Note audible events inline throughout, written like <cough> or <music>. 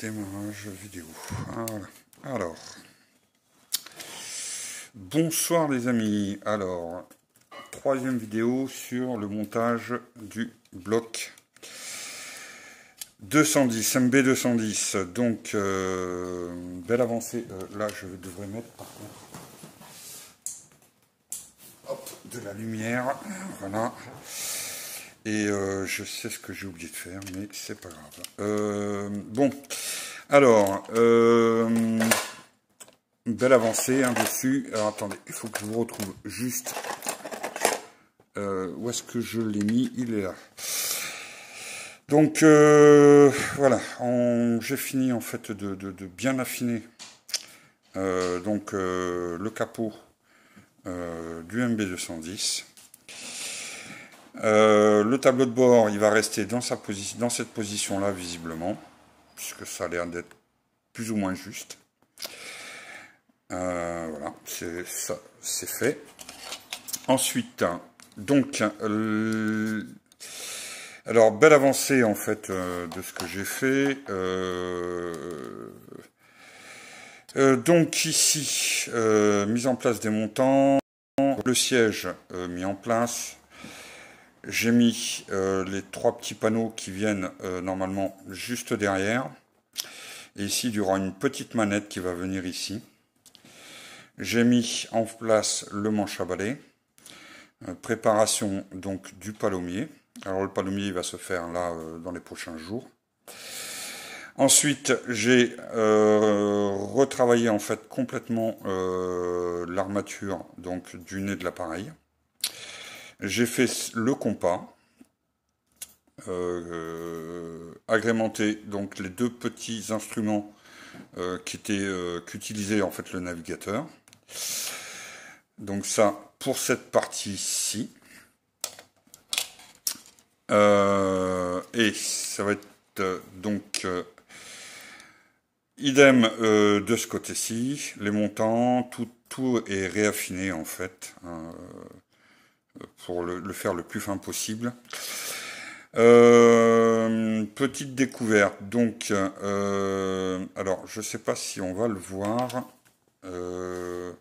démarrage euh, vidéo. Alors. Bonsoir les amis. Alors, troisième vidéo sur le montage du bloc 210, MB210. Donc, euh, belle avancée. Euh, là, je devrais mettre par de la lumière. Voilà. Et euh, je sais ce que j'ai oublié de faire, mais c'est pas grave. Euh, bon, alors, euh, belle avancée hein, dessus. Alors attendez, il faut que je vous retrouve juste. où est-ce que je l'ai mis Il est là. Donc voilà, j'ai fini en fait de, bien affiner donc le capot du MB210. Euh, le tableau de bord, il va rester dans, sa dans cette position-là, visiblement, puisque ça a l'air d'être plus ou moins juste. Euh, voilà, c'est fait. Ensuite, donc, euh, alors, belle avancée, en fait, de ce que j'ai fait. donc, ici, mise en place des montants, le siège mis en place, j'ai mis euh, les trois petits panneaux qui viennent euh, normalement juste derrière. Et ici, il y aura une petite manette qui va venir ici. J'ai mis en place le manche à balai. Euh, préparation donc du palomier. Alors le palomier va se faire là dans les prochains jours. Ensuite, j'ai retravaillé en fait complètement l'armature du nez de l'appareil. J'ai fait le compas, euh, agrémenté donc les deux petits instruments euh, qui étaient euh, qu'utilisait en fait le navigateur. Donc ça pour cette partie-ci. et ça va être donc Idem de ce côté-ci, les montants, tout, tout est réaffiné en fait. Hein, pour le, faire le plus fin possible. Euh, petite découverte. Donc, euh, alors, je ne sais pas si on va le voir. Euh,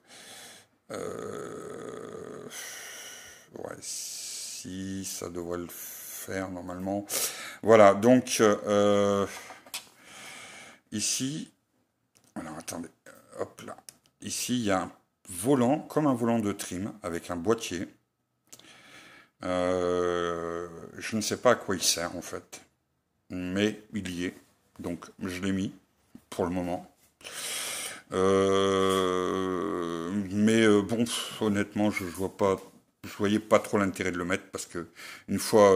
ouais, si ça devrait le faire normalement. Voilà, donc ici. Alors, attendez. Hop là. Ici, il y a un volant, comme un volant de trim, avec un boîtier. Euh, je ne sais pas à quoi il sert en fait, mais il y est. Donc je l'ai mis pour le moment. Euh, mais euh, bon, honnêtement, je ne vois pas, je voyais pas trop l'intérêt de le mettre parce que une fois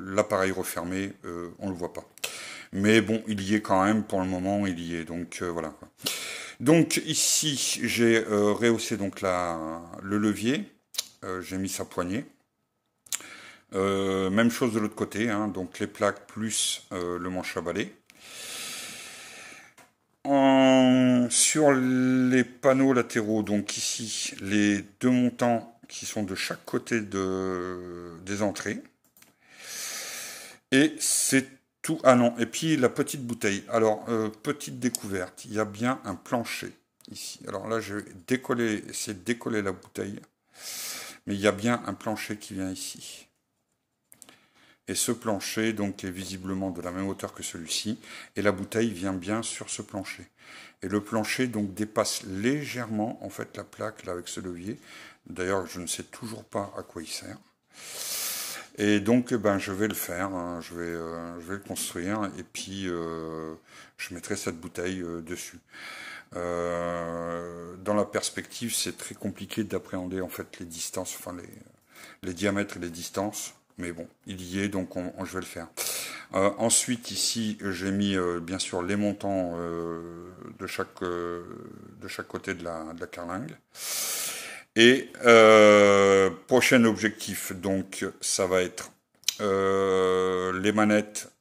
l'appareil refermé, on ne le voit pas. Mais bon, il y est quand même pour le moment, il y est. Donc voilà. Donc ici, j'ai rehaussé donc la, le levier. j'ai mis sa poignée. Euh, même chose de l'autre côté, hein. donc les plaques plus euh, le manche à balai. sur les panneaux latéraux, donc ici, les deux montants qui sont de chaque côté des entrées. Et c'est tout. Ah non, et puis la petite bouteille. Alors, euh, petite découverte, il y a bien un plancher ici. Alors là, je vais décoller, essayer de décoller la bouteille. Mais il y a bien un plancher qui vient ici. Et ce plancher, donc, est visiblement de la même hauteur que celui-ci, et la bouteille vient bien sur ce plancher. Et le plancher, donc, dépasse légèrement, en fait, la plaque, avec ce levier. D'ailleurs, je ne sais toujours pas à quoi il sert. Et donc, eh ben, je vais le faire, hein, je, vais, euh, je vais le construire, et puis euh, je mettrai cette bouteille euh, dessus. dans la perspective, c'est très compliqué d'appréhender en fait les distances, enfin les, les diamètres et les distances. Mais bon, il y est, donc je vais le faire. Euh, ensuite, ici, j'ai mis euh, bien sûr les montants euh, de, chaque, de chaque côté de la, de la carlingue. Et prochain objectif, donc, ça va être les manettes,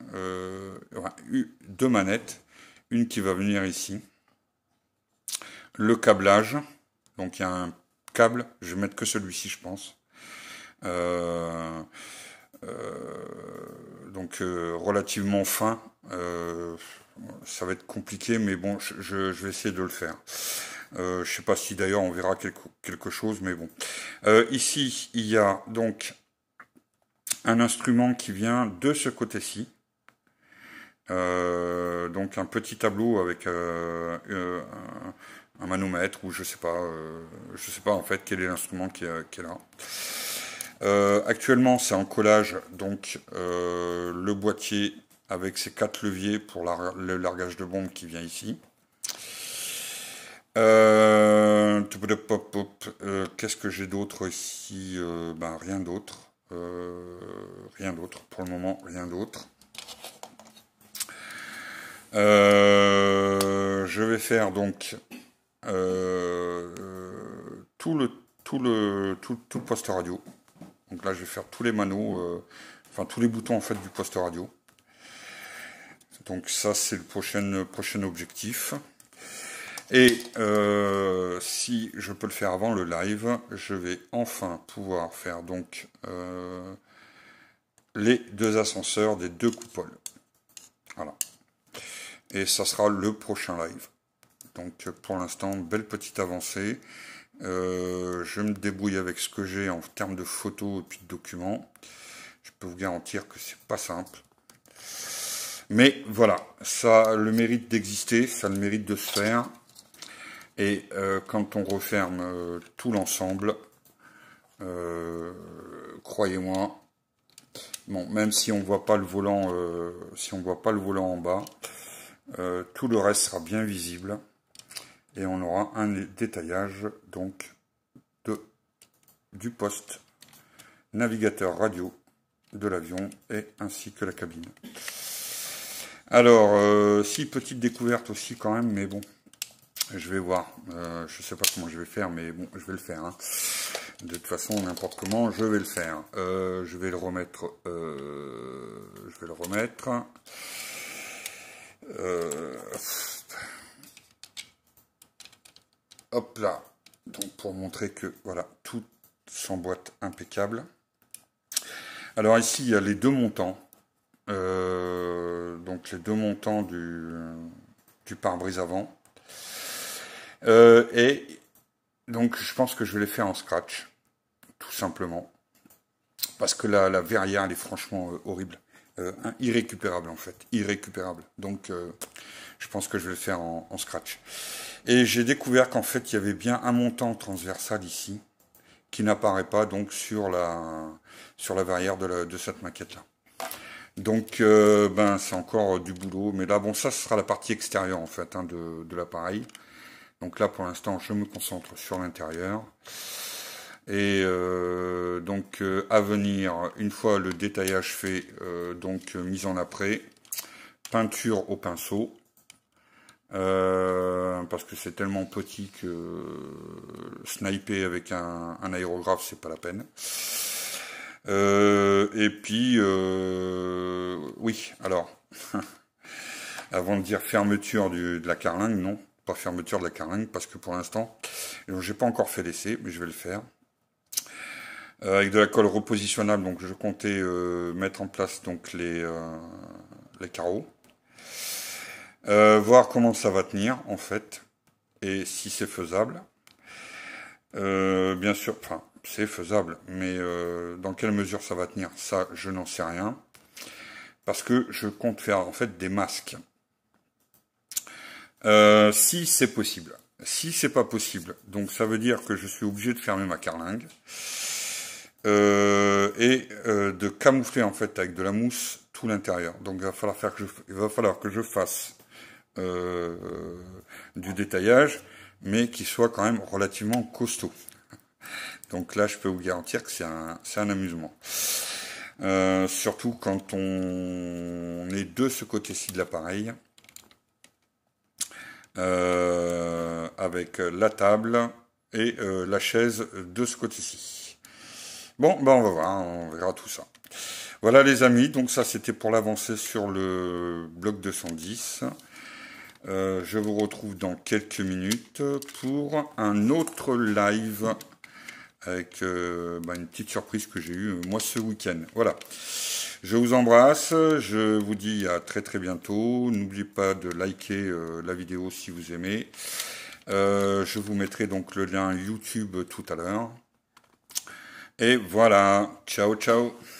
deux manettes, une qui va venir ici, le câblage, donc il y a un câble, je vais mettre que celui-ci, je pense. Euh, donc euh, relativement fin. Euh, ça va être compliqué, mais bon, je, vais essayer de le faire. je ne sais pas si d'ailleurs on verra quelque, chose, mais bon. ici, il y a donc un instrument qui vient de ce côté-ci. donc un petit tableau avec un, manomètre ou je sais pas, je sais pas en fait quel est l'instrument qui, est là. Euh, actuellement, c'est en collage, donc euh, le boîtier avec ses quatre leviers pour le largage de bombe qui vient ici. Qu'est-ce que j'ai d'autre ici Rien d'autre. rien d'autre. Pour le moment, rien d'autre. Euh, je vais faire donc tout le tout le tout, tout le poste radio. Donc là, je vais faire tous les manos, euh, enfin tous les boutons en fait du poste radio. Donc ça, c'est le prochain, euh, prochain objectif. Et euh, si je peux le faire avant le live, je vais enfin pouvoir faire donc les deux ascenseurs des deux coupoles. Voilà. Et ça sera le prochain live. Donc pour l'instant, belle petite avancée. Euh, je me débrouille avec ce que j'ai en termes de photos et puis de documents. Je peux vous garantir que c'est pas simple. Mais voilà, ça a le mérite d'exister, ça a le mérite de se faire. Et euh, quand on referme euh, tout l'ensemble, croyez-moi, bon, même si on voit pas le volant, si on voit pas le volant en bas, tout le reste sera bien visible et on aura un détaillage donc de, du poste navigateur radio de l'avion et ainsi que la cabine. Alors, euh, si petite découverte aussi quand même, mais bon, je vais voir. Euh, je ne sais pas comment je vais faire, mais bon, je vais le faire. Hein. De toute façon, n'importe comment, je vais le faire. Euh, je vais le remettre. je vais le remettre. Hop là. Donc pour montrer que voilà, tout s'emboîte impeccable. Alors ici, il y a les deux montants. Euh, donc les deux montants du, du pare-brise avant. Euh, et donc je pense que je vais les faire en scratch, tout simplement. Parce que la, la verrière, elle est franchement euh, horrible. Euh, irrécupérable en fait, irrécupérable. Donc euh, je pense que je vais le faire en, scratch. Et j'ai découvert qu'en fait il y avait bien un montant transversal ici qui n'apparaît pas donc sur la sur la verrière de, cette maquette là. Donc euh, ben c'est encore du boulot, mais là bon ça sera la partie extérieure en fait hein, de, de l'appareil. Donc là pour l'instant je me concentre sur l'intérieur. Et euh, donc euh, à venir, une fois le détaillage fait, euh, donc mise en après, peinture au pinceau, parce que c'est tellement petit que sniper avec un, aérographe, c'est pas la peine. et puis, oui, alors, <laughs> avant de dire fermeture de la carlingue, non, pas fermeture de la carlingue, parce que pour l'instant, j'ai pas encore fait l'essai, mais je vais le faire. Euh, avec de la colle repositionnable, donc je comptais euh, mettre en place donc les, euh, les carreaux. voir comment ça va tenir en fait et si c'est faisable. bien sûr, enfin c'est faisable, mais dans quelle mesure ça va tenir, ça je n'en sais rien parce que je compte faire en fait des masques. si c'est possible. Si c'est pas possible, donc ça veut dire que je suis obligé de fermer ma carlingue. Euh, et euh, de camoufler en fait avec de la mousse tout l'intérieur. Donc il va falloir faire que je, va falloir que je fasse euh, du détaillage, mais qui soit quand même relativement costaud. Donc là, je peux vous garantir que c'est un, amusement. surtout quand on, est de ce côté-ci de l'appareil, avec la table et la chaise de ce côté-ci. Bon, ben on va voir, hein, on verra tout ça. Voilà les amis, donc ça c'était pour l'avancée sur le bloc 210. Euh, je vous retrouve dans quelques minutes pour un autre live avec euh, ben, une petite surprise que j'ai eue moi ce week-end. Voilà. Je vous embrasse, je vous dis à très très bientôt. N'oubliez pas de liker euh, la vidéo si vous aimez. je vous mettrai donc le lien YouTube tout à l'heure. Et voilà, ciao ciao